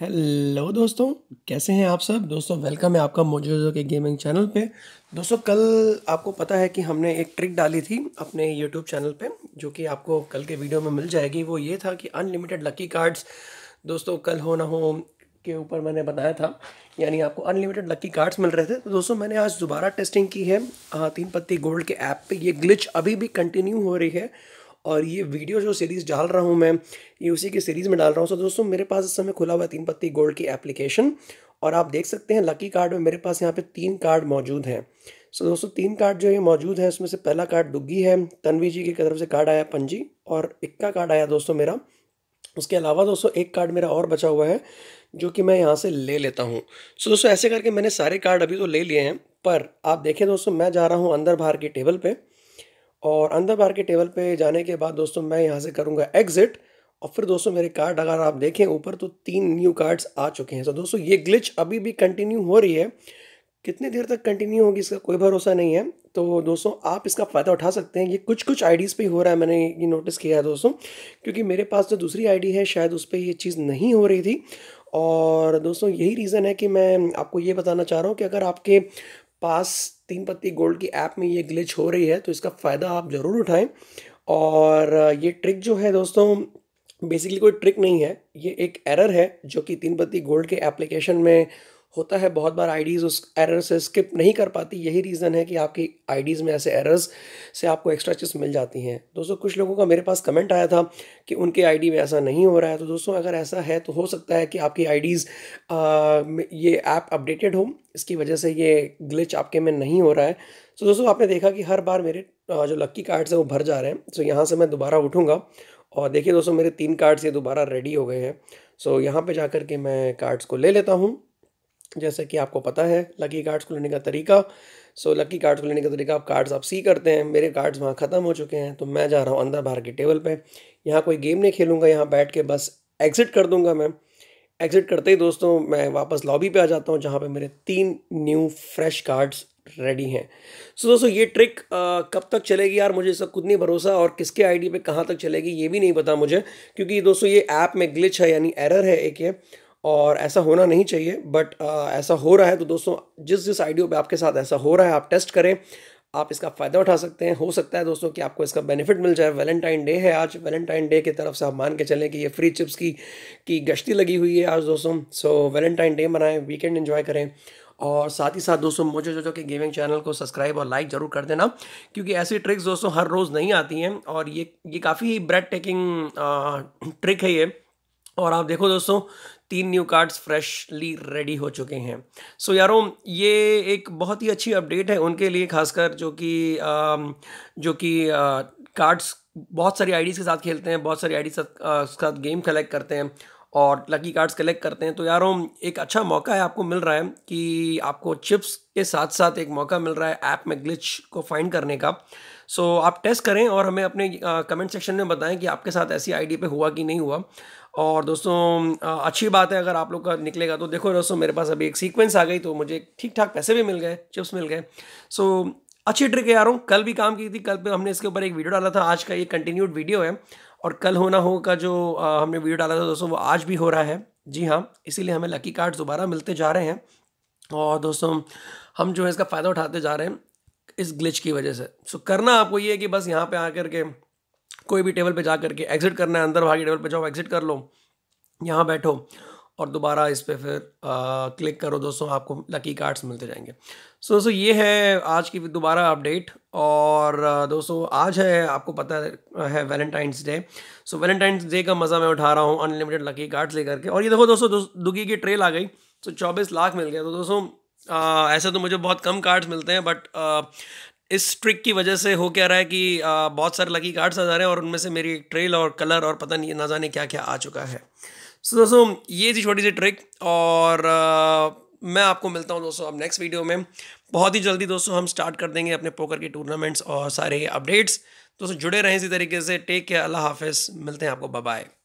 hello दोस्तों कैसे हैं आप सब दोस्तों वेलकम है आपका मोजोजो के गेमिंग चैनल पे दोस्तों कल आपको पता है कि हमने एक ट्रिक डाली थी अपने यूट्यूब चैनल पे जो कि आपको कल के वीडियो में मिल जाएगी वो ये था कि अनलिमिटेड लकी कार्ड्स दोस्तों कल हो ना हो के ऊपर मैंने बताया था यानी आपको अनलिमिटेड लकी कार्ड्स मिल रहे थे तो दोस्तों मैंने आज दोबारा टेस्टिंग की है तीन पत्ती गोल्ड के ऐप पर ये ग्लिच अभी भी कंटिन्यू हो रही है और ये वीडियो जो सीरीज़ डाल रहा हूँ मैं ये उसी की सीरीज़ में डाल रहा हूँ सो दोस्तों मेरे पास इस समय खुला हुआ है तीन पत्ती गोल्ड की एप्लीकेशन और आप देख सकते हैं लकी कार्ड में मेरे पास यहाँ पे तीन कार्ड मौजूद हैं सो दोस्तों तीन कार्ड जो ये मौजूद हैं उसमें से पहला कार्ड डुग्गी है तनवी जी की तरफ से कार्ड आया पंजी और इक्का कार्ड आया दोस्तों मेरा उसके अलावा दोस्तों एक कार्ड मेरा और बचा हुआ है जो कि मैं यहाँ से ले लेता हूँ सो दोस्तों ऐसे करके मैंने सारे कार्ड अभी तो ले लिए हैं पर आप देखें दोस्तों मैं जा रहा हूँ अंदर बाहर की टेबल पर और अंदर बाहर के टेबल पे जाने के बाद दोस्तों मैं यहाँ से करूँगा एग्ज़िट और फिर दोस्तों मेरे कार्ड अगर आप देखें ऊपर तो तीन न्यू कार्ड्स आ चुके हैं तो दोस्तों ये ग्लिच अभी भी कंटिन्यू हो रही है कितनी देर तक कंटिन्यू होगी इसका कोई भरोसा नहीं है तो दोस्तों आप इसका फ़ायदा उठा सकते हैं ये कुछ कुछ आईडीज़ पे हो रहा है मैंने ये नोटिस किया है दोस्तों क्योंकि मेरे पास जो दूसरी आईडी है शायद उस पर ये चीज़ नहीं हो रही थी और दोस्तों यही रीज़न है कि मैं आपको ये बताना चाह रहा हूँ कि अगर आपके पास तीन पत्ती गोल्ड की ऐप में ये ग्लिच हो रही है तो इसका फ़ायदा आप ज़रूर उठाएं और ये ट्रिक जो है दोस्तों बेसिकली कोई ट्रिक नहीं है ये एक एरर है जो कि तीन पत्ती गोल्ड के एप्लीकेशन में होता है बहुत बार आईडीज़ उस एरर से स्किप नहीं कर पाती यही रीज़न है कि आपकी आईडीज़ में ऐसे एरर्स से आपको एक्स्ट्रा चिप्स मिल जाती हैं दोस्तों कुछ लोगों का मेरे पास कमेंट आया था कि उनके आईडी में ऐसा नहीं हो रहा है तो दोस्तों अगर ऐसा है तो हो सकता है कि आपकी आईडीज़ ये ऐप अपडेटेड हो इसकी वजह से ये ग्लिच आपके में नहीं हो रहा है सो तो so, दोस्तों आपने देखा कि हर बार मेरे जो लक्की कार्ड्स हैं वो भर जा रहे हैं सो so, यहाँ से मैं दोबारा उठूँगा और देखिए दोस्तों मेरे तीन कार्ड्स ये दोबारा रेडी हो गए हैं सो so, यहाँ पे जा कर के मैं कार्ड्स को ले लेता हूँ जैसे कि आपको पता है लकी कार्ड्स को लेने का तरीका सो लकी कार्ड्स को लेने का तरीका आप कार्ड्स आप सी करते हैं मेरे कार्ड्स वहाँ ख़त्म हो चुके हैं तो मैं जा रहा हूँ अंदर बाहर के टेबल पे यहाँ कोई गेम नहीं खेलूँगा यहाँ बैठ के बस एग्ज़िट कर दूँगा मैं एग्ज़िट करते ही दोस्तों मैं वापस लॉबी पर आ जाता हूँ जहाँ पर मेरे तीन न्यू फ्रेश कार्ड्स रेडी हैं सो so, दोस्तों ये ट्रिक आ, कब तक चलेगी यार मुझे इसका खुद नहीं भरोसा और किसके आईडी पे कहाँ तक चलेगी ये भी नहीं पता मुझे क्योंकि दोस्तों ये ऐप में ग्लिच है यानी एरर है एक ये और ऐसा होना नहीं चाहिए बट uh, ऐसा हो रहा है तो दोस्तों जिस जिस आइडियो पे आपके साथ ऐसा हो रहा है आप टेस्ट करें आप इसका फ़ायदा उठा सकते हैं हो सकता है दोस्तों कि आपको इसका बेनिफिट मिल जाए वैलेंटाइन डे है आज वैलेंटाइन डे की तरफ से आप मान के चलें कि ये फ्री चिप्स की की गश्ती लगी हुई है आज दोस्तों सो वैलेंटाइन डे मनाएं वीकेंड इन्जॉय करें और साथ ही साथ दोस्तों मोजो जोजो के गेमिंग चैनल को सब्सक्राइब और लाइक ज़रूर कर देना क्योंकि ऐसी ट्रिक्स दोस्तों हर रोज़ नहीं आती हैं और ये ये काफ़ी ब्रेड टेकिंग ट्रिक है ये और आप देखो दोस्तों तीन न्यू कार्ड्स फ्रेशली रेडी हो चुके हैं सो so, यारों ये एक बहुत ही अच्छी अपडेट है उनके लिए खासकर जो कि जो कि कार्ड्स बहुत सारी आईडीज़ के साथ खेलते हैं बहुत सारी आईडी के साथ गेम कलेक्ट करते हैं और लकी कार्ड्स कलेक्ट करते हैं तो यारों एक अच्छा मौका है आपको मिल रहा है कि आपको चिप्स के साथ साथ एक मौका मिल रहा है ऐप में ग्लिच को फाइंड करने का सो so, आप टेस्ट करें और हमें अपने कमेंट सेक्शन में बताएं कि आपके साथ ऐसी आईडी पे हुआ कि नहीं हुआ और दोस्तों अच्छी बात है अगर आप लोग का निकलेगा तो देखो दोस्तों मेरे पास अभी एक सीक्वेंस आ गई तो मुझे ठीक ठाक पैसे भी मिल गए चिप्स मिल गए सो so, अच्छी ट्रिक है यारों कल भी काम की थी कल पे हमने इसके ऊपर एक वीडियो डाला था आज का ये कंटिन्यूड वीडियो है और कल होना हो का जो आ, हमने वीडियो डाला था दोस्तों वो आज भी हो रहा है जी हाँ इसीलिए हमें लकी कार्ड दोबारा मिलते जा रहे हैं और दोस्तों हम जो है इसका फ़ायदा उठाते जा रहे हैं इस ग्लिच की वजह से सो so, करना आपको ये है कि बस यहाँ पे आकर के कोई भी टेबल पे जा करके एग्जिट करना है अंदर भागी टेबल पे जाओ एग्जिट कर लो यहाँ बैठो और दोबारा इस पर फिर आ, क्लिक करो दोस्तों आपको लकी कार्ड्स मिलते जाएंगे सो so, दोस्तों so, ये है आज की दोबारा अपडेट और दोस्तों आज है आपको पता है Valentine's day so Valentine's day का मज़ा मैं उठा रहा हूँ अनलिमिटेड लकी कार्ड्स लेकर के और ये देखो दोस्तों दुगी की ट्रेल आ गई तो so, 24 लाख मिल गया तो दोस्तों आ, ऐसे तो मुझे बहुत कम कार्ड्स मिलते हैं बट इस ट्रिक की वजह से हो क्या रहा है कि आ, बहुत सारे लकी कार्ड्स आ जा रहे हैं और उनमें से मेरी एक ट्रेल और कलर और पता नहीं ना जाने क्या क्या आ चुका है सो so, दोस्तों ये थी छोटी सी ट्रिक और आ, मैं आपको मिलता हूँ दोस्तों अब नेक्स्ट वीडियो में बहुत ही जल्दी दोस्तों हम स्टार्ट कर देंगे अपने पोकर के टूर्नामेंट्स और सारे अपडेट्स दोस्तों जुड़े रहें इसी तरीके से टेक केयर अल्लाह हाफिज़ मिलते हैं आपको बाय